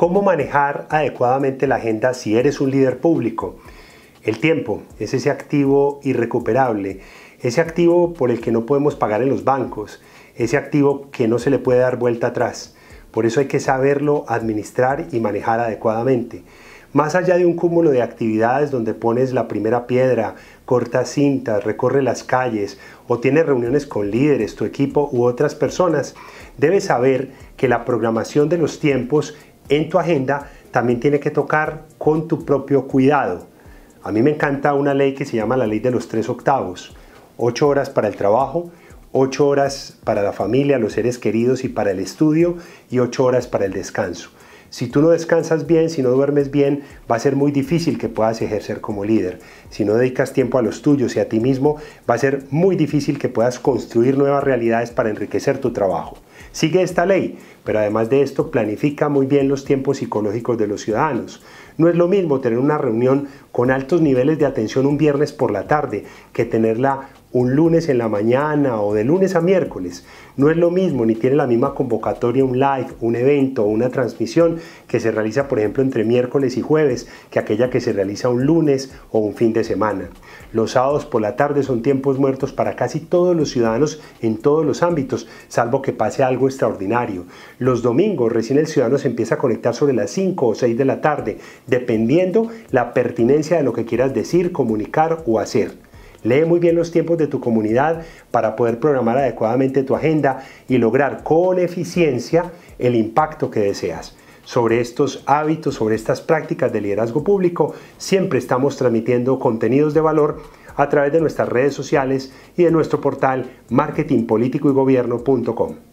cómo manejar adecuadamente la agenda si eres un líder público. El tiempo es ese activo irrecuperable, ese activo por el que no podemos pagar en los bancos, ese activo que no se le puede dar vuelta atrás. Por eso hay que saberlo administrar y manejar adecuadamente. Más allá de un cúmulo de actividades donde pones la primera piedra, cortas cintas, recorre las calles o tienes reuniones con líderes, tu equipo u otras personas, debes saber que la programación de los tiempos en tu agenda, también tiene que tocar con tu propio cuidado. A mí me encanta una ley que se llama la ley de los tres octavos. Ocho horas para el trabajo, ocho horas para la familia, los seres queridos y para el estudio y ocho horas para el descanso. Si tú no descansas bien, si no duermes bien, va a ser muy difícil que puedas ejercer como líder. Si no dedicas tiempo a los tuyos y a ti mismo, va a ser muy difícil que puedas construir nuevas realidades para enriquecer tu trabajo. Sigue esta ley, pero además de esto planifica muy bien los tiempos psicológicos de los ciudadanos. No es lo mismo tener una reunión con altos niveles de atención un viernes por la tarde que tenerla un lunes en la mañana o de lunes a miércoles. No es lo mismo ni tiene la misma convocatoria un live, un evento o una transmisión que se realiza por ejemplo entre miércoles y jueves que aquella que se realiza un lunes o un fin de semana. Los sábados por la tarde son tiempos muertos para casi todos los ciudadanos en todos los ámbitos, salvo que pase algo extraordinario. Los domingos recién el ciudadano se empieza a conectar sobre las 5 o 6 de la tarde, dependiendo la pertinencia de lo que quieras decir, comunicar o hacer. Lee muy bien los tiempos de tu comunidad para poder programar adecuadamente tu agenda y lograr con eficiencia el impacto que deseas. Sobre estos hábitos, sobre estas prácticas de liderazgo público, siempre estamos transmitiendo contenidos de valor a través de nuestras redes sociales y de nuestro portal marketingpoliticoygobierno.com.